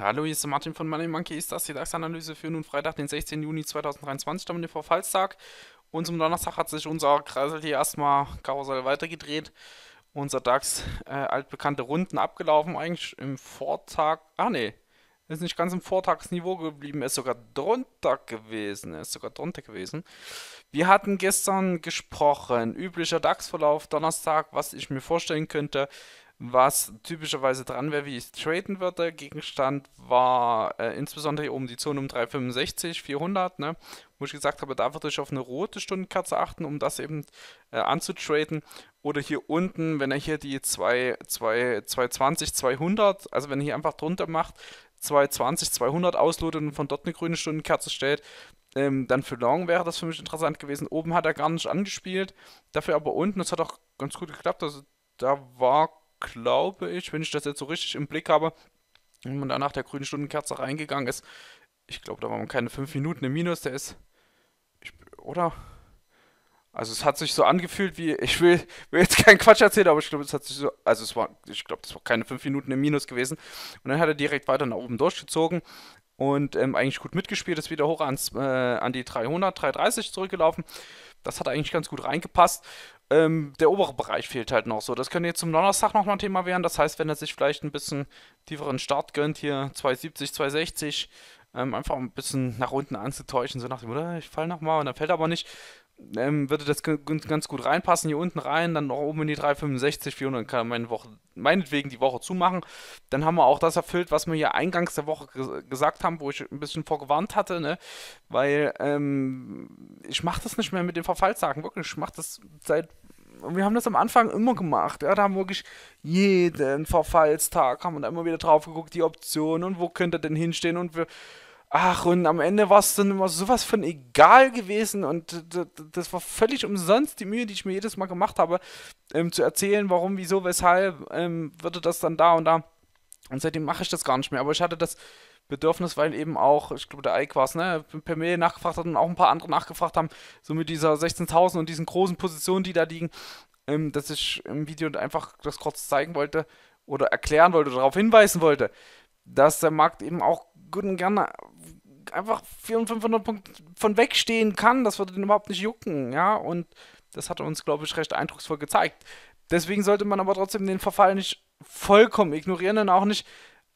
Hallo, hier ist der Martin von Money Monkey. Ist das die DAX-Analyse für nun Freitag, den 16. Juni 2023, damit den Verfallstag. Und zum Donnerstag hat sich unser Kreisel hier erstmal karussell weitergedreht. Unser DAX, äh, altbekannte Runden abgelaufen, eigentlich im Vortag. Ah, nee, ist nicht ganz im Vortagsniveau geblieben, ist sogar drunter gewesen, ist sogar drunter gewesen. Wir hatten gestern gesprochen, üblicher DAX-Verlauf, Donnerstag, was ich mir vorstellen könnte, was typischerweise dran wäre, wie ich traden würde. Gegenstand war äh, insbesondere hier oben die Zone um 365, 400, ne? wo ich gesagt habe, da würde ich auf eine rote Stundenkerze achten, um das eben äh, anzutraden. Oder hier unten, wenn er hier die 2, 2, 220, 200, also wenn er hier einfach drunter macht, 220, 200 auslotet und von dort eine grüne Stundenkerze stellt, ähm, dann für Long wäre das für mich interessant gewesen. Oben hat er gar nicht angespielt, dafür aber unten, das hat auch ganz gut geklappt. Also da war, glaube ich, wenn ich das jetzt so richtig im Blick habe, wenn man da nach der grünen Stundenkerze reingegangen ist, ich glaube, da waren keine 5 Minuten im Minus, der ist, ich, oder? Also es hat sich so angefühlt wie, ich will, will jetzt keinen Quatsch erzählen, aber ich glaube, es hat sich so, also es war, ich glaube, das war keine fünf Minuten im Minus gewesen. Und dann hat er direkt weiter nach oben durchgezogen und ähm, eigentlich gut mitgespielt, ist wieder hoch ans, äh, an die 300, 330 zurückgelaufen. Das hat eigentlich ganz gut reingepasst. Ähm, der obere Bereich fehlt halt noch so. Das könnte jetzt zum Donnerstag nochmal ein Thema werden. Das heißt, wenn er sich vielleicht ein bisschen tieferen Start gönnt, hier 270, 260, ähm, einfach ein bisschen nach unten anzutäuschen, so nach dem, oder ah, ich falle nochmal und dann fällt er aber nicht ähm, würde das ganz gut reinpassen, hier unten rein, dann noch oben in die 365, 400 kann meine Woche, meinetwegen die Woche zumachen. Dann haben wir auch das erfüllt, was wir hier eingangs der Woche ges gesagt haben, wo ich ein bisschen vorgewarnt hatte, ne? weil ähm, ich mache das nicht mehr mit den Verfallstagen, wirklich, ich mache das seit wir haben das am Anfang immer gemacht. Ja, da haben wir wirklich jeden Verfallstag, haben wir da immer wieder drauf geguckt, die Optionen und wo könnte denn hinstehen und wir Ach, und am Ende war es dann immer sowas von egal gewesen und das war völlig umsonst die Mühe, die ich mir jedes Mal gemacht habe, ähm, zu erzählen, warum, wieso, weshalb ähm, würde das dann da und da. Und seitdem mache ich das gar nicht mehr. Aber ich hatte das Bedürfnis, weil eben auch, ich glaube, der Ike war es, ne, per Mail nachgefragt hat und auch ein paar andere nachgefragt haben, so mit dieser 16.000 und diesen großen Positionen, die da liegen, ähm, dass ich im Video einfach das kurz zeigen wollte oder erklären wollte, darauf hinweisen wollte, dass der Markt eben auch gut und gerne einfach 400, 500 Punkte von wegstehen kann. Das würde den überhaupt nicht jucken, ja. Und das hat er uns, glaube ich, recht eindrucksvoll gezeigt. Deswegen sollte man aber trotzdem den Verfall nicht vollkommen ignorieren und auch nicht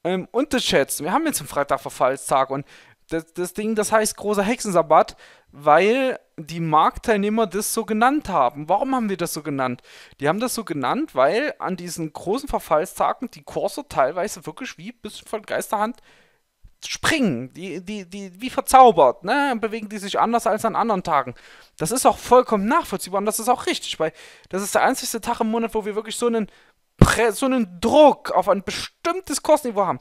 ähm, unterschätzen. Wir haben jetzt einen Freitag Verfallstag und das, das Ding, das heißt großer Hexensabbat, weil die Marktteilnehmer das so genannt haben. Warum haben wir das so genannt? Die haben das so genannt, weil an diesen großen Verfallstagen die Kurse teilweise wirklich wie ein bisschen von Geisterhand springen, die, die, die, wie verzaubert, ne? bewegen die sich anders als an anderen Tagen. Das ist auch vollkommen nachvollziehbar und das ist auch richtig, weil das ist der einzige Tag im Monat, wo wir wirklich so einen, Prä so einen Druck auf ein bestimmtes Kursniveau haben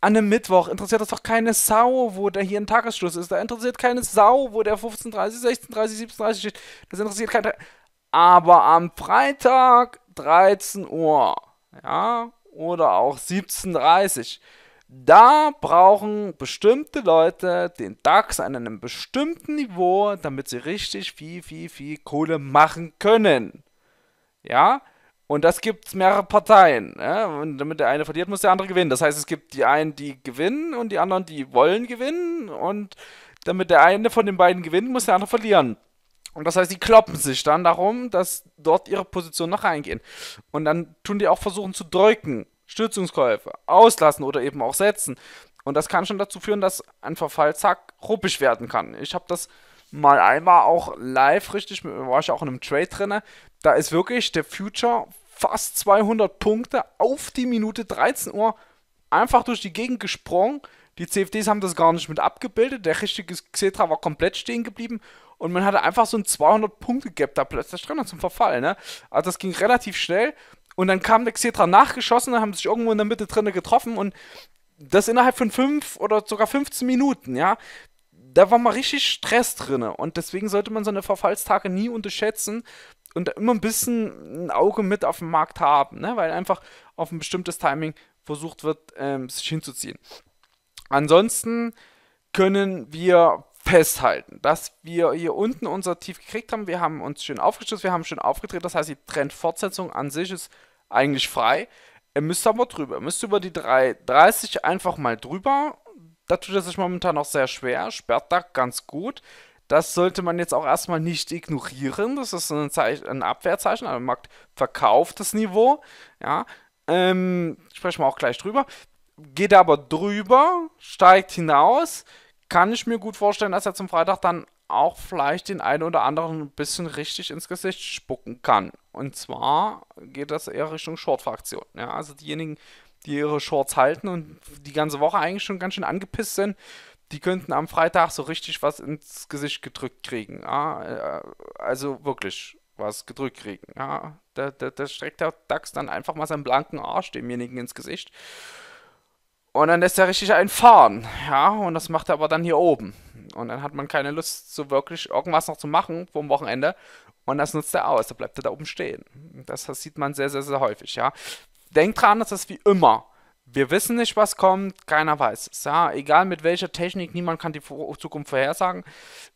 an einem Mittwoch interessiert das doch keine Sau, wo da hier ein Tagesschluss ist. Da interessiert keine Sau, wo der 15.30, 16.30, 17.30 steht. Das interessiert keine. Aber am Freitag 13 Uhr, ja, oder auch 17.30 Uhr, da brauchen bestimmte Leute den DAX an einem bestimmten Niveau, damit sie richtig viel, viel, viel Kohle machen können. Ja, und das gibt mehrere Parteien. Ja? Und damit der eine verliert, muss der andere gewinnen. Das heißt, es gibt die einen, die gewinnen und die anderen, die wollen gewinnen. Und damit der eine von den beiden gewinnt, muss der andere verlieren. Und das heißt, die kloppen sich dann darum, dass dort ihre Position noch reingehen. Und dann tun die auch versuchen zu drücken. Stützungskäufe, auslassen oder eben auch setzen. Und das kann schon dazu führen, dass ein Verfallzack ruppig werden kann. Ich habe das mal einmal auch live richtig, war ich auch in einem Trade drin. Da ist wirklich der Future fast 200 Punkte auf die Minute 13 Uhr einfach durch die Gegend gesprungen. Die CFDs haben das gar nicht mit abgebildet. Der richtige Xetra war komplett stehen geblieben und man hatte einfach so ein 200-Punkte-Gap da plötzlich drin zum Verfall. Ne? Also das ging relativ schnell und dann kam der Xetra nachgeschossen, dann haben sie sich irgendwo in der Mitte drin getroffen und das innerhalb von 5 oder sogar 15 Minuten, ja. Da war mal richtig Stress drin. und deswegen sollte man so eine Verfallstage nie unterschätzen, und immer ein bisschen ein Auge mit auf dem Markt haben, ne? weil einfach auf ein bestimmtes Timing versucht wird, ähm, sich hinzuziehen. Ansonsten können wir festhalten, dass wir hier unten unser Tief gekriegt haben. Wir haben uns schön aufgestützt, wir haben schön aufgedreht. Das heißt, die Trendfortsetzung an sich ist eigentlich frei. Ihr müsst aber drüber. Ihr müsst über die 3,30 einfach mal drüber. Da tut es sich momentan noch sehr schwer. Sperrt da ganz gut. Das sollte man jetzt auch erstmal nicht ignorieren. Das ist ein, Zeichen, ein Abwehrzeichen, aber also Markt verkauft das Niveau. Ja, ähm, sprechen wir auch gleich drüber. Geht aber drüber, steigt hinaus. Kann ich mir gut vorstellen, dass er zum Freitag dann auch vielleicht den einen oder anderen ein bisschen richtig ins Gesicht spucken kann. Und zwar geht das eher Richtung Short-Fraktion. Ja, also diejenigen, die ihre Shorts halten und die ganze Woche eigentlich schon ganz schön angepisst sind, die könnten am Freitag so richtig was ins Gesicht gedrückt kriegen. Ja? Äh, also wirklich was gedrückt kriegen. Ja? Da, da, da streckt der DAX dann einfach mal seinen blanken Arsch demjenigen ins Gesicht. Und dann lässt er richtig einen fahren. Ja, und das macht er aber dann hier oben. Und dann hat man keine Lust, so wirklich irgendwas noch zu machen vom Wochenende. Und das nutzt er aus. Da bleibt er da oben stehen. Das, das sieht man sehr, sehr, sehr häufig. Ja, denkt dran, dass das wie immer wir wissen nicht, was kommt, keiner weiß es. Ja, egal mit welcher Technik, niemand kann die Zukunft vorhersagen.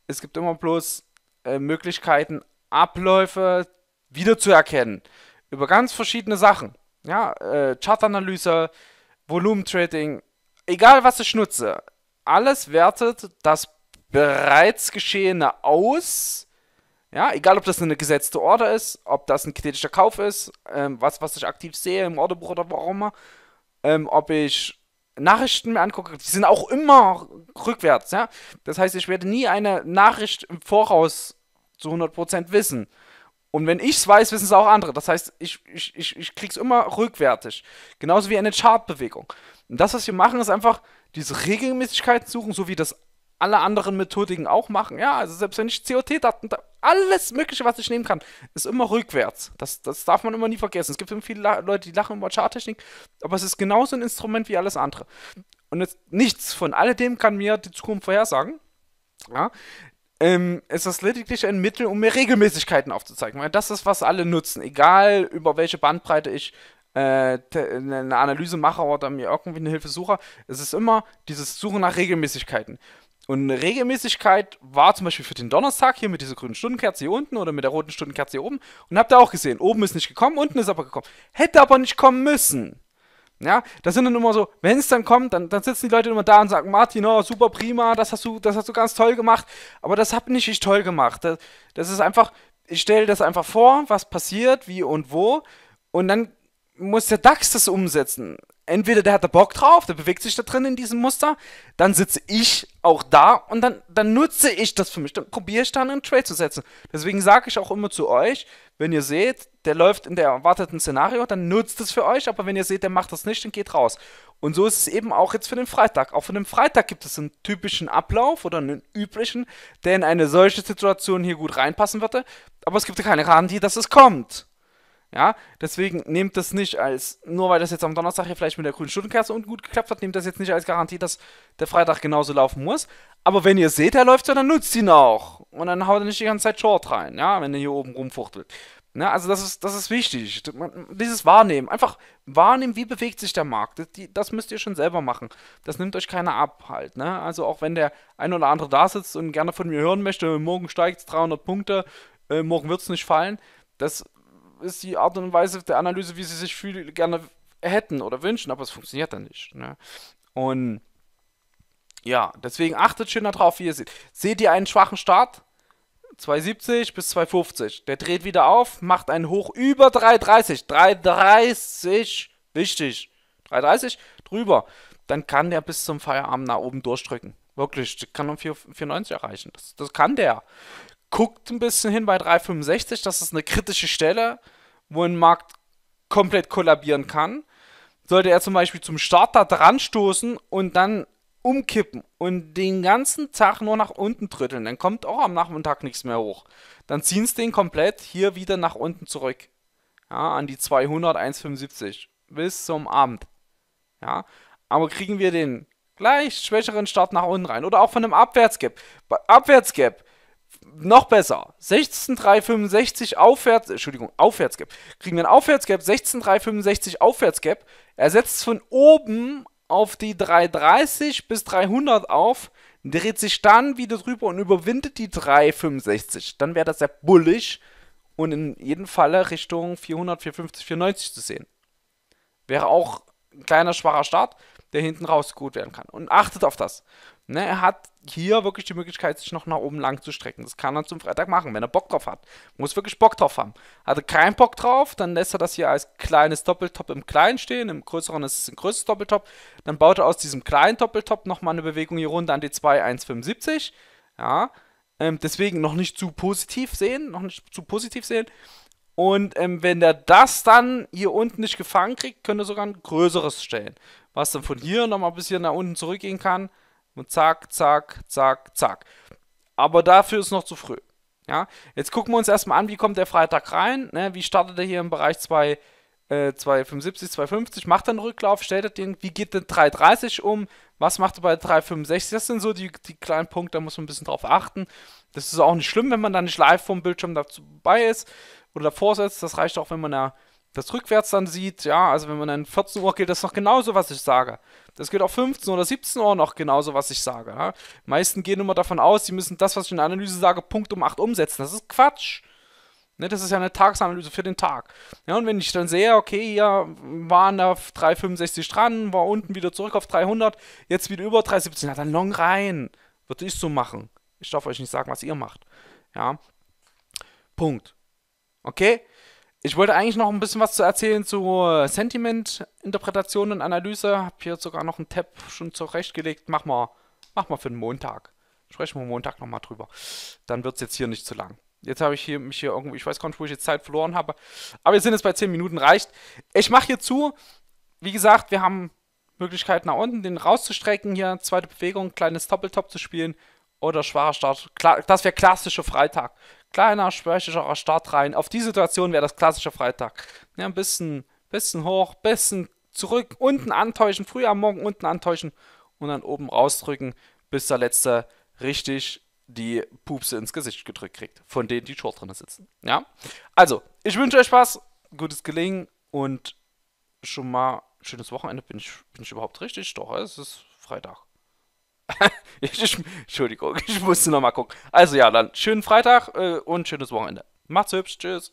Es gibt immer bloß äh, Möglichkeiten, Abläufe wiederzuerkennen über ganz verschiedene Sachen. Ja, äh, Chartanalyse, Volumentrading, egal was ich nutze, alles wertet das bereits Geschehene aus. Ja, egal ob das eine gesetzte Order ist, ob das ein kritischer Kauf ist, ähm, was, was ich aktiv sehe im Orderbuch oder warum auch immer ähm, ob ich Nachrichten mir angucke. Die sind auch immer rückwärts, ja. Das heißt, ich werde nie eine Nachricht im Voraus zu 100% wissen. Und wenn ich es weiß, wissen es auch andere. Das heißt, ich, ich, ich, ich krieg's immer rückwärtig. Genauso wie eine Chartbewegung. Und das, was wir machen, ist einfach diese Regelmäßigkeit suchen, so wie das alle anderen Methodiken auch machen. Ja, also selbst wenn ich COT-Daten, alles Mögliche, was ich nehmen kann, ist immer rückwärts. Das, das darf man immer nie vergessen. Es gibt immer viele Leute, die lachen über Charttechnik, aber es ist genauso ein Instrument wie alles andere. Und jetzt nichts von alledem kann mir die Zukunft vorhersagen. Ja, ähm, ist lediglich ein Mittel, um mir Regelmäßigkeiten aufzuzeigen. Weil das ist, was alle nutzen. Egal, über welche Bandbreite ich äh, eine Analyse mache oder mir irgendwie eine Hilfe suche, es ist immer dieses Suchen nach Regelmäßigkeiten. Und eine Regelmäßigkeit war zum Beispiel für den Donnerstag hier mit dieser grünen Stundenkerze hier unten oder mit der roten Stundenkerze hier oben. Und habt ihr auch gesehen, oben ist nicht gekommen, unten ist aber gekommen. Hätte aber nicht kommen müssen. Ja, das sind dann immer so, wenn es dann kommt, dann, dann sitzen die Leute immer da und sagen, Martin, oh, super, prima, das hast du, das hast du ganz toll gemacht, aber das hab nicht ich toll gemacht. Das, das ist einfach, ich stelle das einfach vor, was passiert, wie und wo, und dann muss der DAX das umsetzen. Entweder der hat da Bock drauf, der bewegt sich da drin in diesem Muster, dann sitze ich auch da und dann, dann nutze ich das für mich. Dann probiere ich dann einen Trade zu setzen. Deswegen sage ich auch immer zu euch, wenn ihr seht, der läuft in der erwarteten Szenario, dann nutzt es für euch, aber wenn ihr seht, der macht das nicht, dann geht raus. Und so ist es eben auch jetzt für den Freitag. Auch für den Freitag gibt es einen typischen Ablauf oder einen üblichen, der in eine solche Situation hier gut reinpassen würde, aber es gibt keine Garantie, dass es kommt. Ja, deswegen nehmt das nicht als, nur weil das jetzt am Donnerstag hier vielleicht mit der grünen Stundenkerze gut geklappt hat, nehmt das jetzt nicht als Garantie, dass der Freitag genauso laufen muss. Aber wenn ihr seht, er läuft ja, dann nutzt ihn auch. Und dann haut er nicht die ganze Zeit Short rein, ja, wenn er hier oben rumfuchtelt. Ne, also das ist, das ist wichtig. Dieses Wahrnehmen. Einfach wahrnehmen, wie bewegt sich der Markt. Das, müsst ihr schon selber machen. Das nimmt euch keiner ab halt. Ne? Also auch wenn der ein oder andere da sitzt und gerne von mir hören möchte, morgen steigt es 300 Punkte, äh, morgen wird es nicht fallen. Das ist die Art und Weise der Analyse, wie sie sich viel gerne hätten oder wünschen, aber es funktioniert dann nicht. Ne? Und ja, deswegen achtet schön darauf, wie ihr seht. Seht ihr einen schwachen Start? 270 bis 250. Der dreht wieder auf, macht einen Hoch über 330. 330, wichtig. 330 drüber. Dann kann der bis zum Feierabend nach oben durchdrücken. Wirklich, kann um 4, 490 erreichen. Das, das kann der guckt ein bisschen hin bei 365, das ist eine kritische Stelle, wo ein Markt komplett kollabieren kann. Sollte er zum Beispiel zum Start da dran stoßen und dann umkippen und den ganzen Tag nur nach unten drütteln, dann kommt auch am Nachmittag nichts mehr hoch. Dann ziehen es den komplett hier wieder nach unten zurück. Ja, an die 200, 1,75 bis zum Abend. Ja, aber kriegen wir den gleich schwächeren Start nach unten rein oder auch von einem Abwärtsgap. Abwärtsgap noch besser, 16,365 aufwärts, Entschuldigung, Aufwärtsgap. Kriegen wir ein Aufwärtsgap, 16,365 Aufwärtsgap. Er setzt von oben auf die 330 bis 300 auf, dreht sich dann wieder drüber und überwindet die 365. Dann wäre das ja bullig und in jedem Falle Richtung 400, 450, 490 zu sehen. Wäre auch ein kleiner, schwacher Start der hinten raus gut werden kann. Und achtet auf das. Ne, er hat hier wirklich die Möglichkeit, sich noch nach oben lang zu strecken. Das kann er zum Freitag machen, wenn er Bock drauf hat. Muss wirklich Bock drauf haben. Hat er keinen Bock drauf, dann lässt er das hier als kleines Doppeltop im Kleinen stehen. Im Größeren ist es ein größeres Doppeltop. Dann baut er aus diesem kleinen Doppeltop nochmal eine Bewegung hier runter an die 2,175. Ja, ähm, deswegen noch nicht zu positiv sehen. Noch nicht zu positiv sehen. Und ähm, wenn er das dann hier unten nicht gefangen kriegt, könnte er sogar ein größeres stellen was dann von hier nochmal ein bisschen nach unten zurückgehen kann. Und zack, zack, zack, zack. Aber dafür ist noch zu früh. Ja, jetzt gucken wir uns erstmal an, wie kommt der Freitag rein, ne? wie startet er hier im Bereich 2, äh, 275, 250, macht er einen Rücklauf, stellt er den, wie geht denn 330 um, was macht er bei 365, das sind so die, die kleinen Punkte, da muss man ein bisschen drauf achten. Das ist auch nicht schlimm, wenn man da nicht live vom Bildschirm dabei ist oder davor sitzt, das reicht auch, wenn man da das rückwärts dann sieht, ja, also wenn man dann 14 Uhr geht, das ist noch genauso, was ich sage. Das geht auch 15 oder 17 Uhr noch genauso, was ich sage. Ja? Die meisten gehen immer davon aus, sie müssen das, was ich in der Analyse sage, Punkt um 8 umsetzen. Das ist Quatsch. Ne, das ist ja eine Tagsanalyse für den Tag. Ja, und wenn ich dann sehe, okay, hier waren da 365 dran, war unten wieder zurück auf 300, jetzt wieder über 317, na dann long rein. Würde ich so machen. Ich darf euch nicht sagen, was ihr macht. Ja. Punkt. Okay? ich wollte eigentlich noch ein bisschen was zu erzählen zu äh, Sentiment-Interpretation und Analyse. Hab hier sogar noch einen Tab schon zurechtgelegt. Mach mal, mach mal für den Montag. Sprechen wir Montag nochmal drüber. Dann wird es jetzt hier nicht zu lang. Jetzt habe ich hier, mich hier irgendwo, ich weiß gar nicht, wo ich jetzt Zeit verloren habe. Aber wir sind jetzt bei 10 Minuten, reicht. Ich mache hier zu. Wie gesagt, wir haben Möglichkeit nach unten, den rauszustrecken hier, zweite Bewegung, kleines Doppeltop zu spielen oder schwacher Start. das wäre klassischer Freitag kleiner schwächerer Start rein. Auf die Situation wäre das klassische Freitag. Ja, ein bisschen, bisschen hoch, bisschen zurück, unten antäuschen, früh am Morgen unten antäuschen und dann oben rausdrücken, bis der Letzte richtig die Pupse ins Gesicht gedrückt kriegt, von denen die Short drin sitzen. Ja? Also, ich wünsche euch Spaß, gutes Gelingen und schon mal schönes Wochenende. Bin ich, bin ich überhaupt richtig? Doch, es ist Freitag. ich, Entschuldigung, ich musste nochmal gucken. Also ja, dann schönen Freitag äh, und schönes Wochenende. Macht's hübsch, tschüss.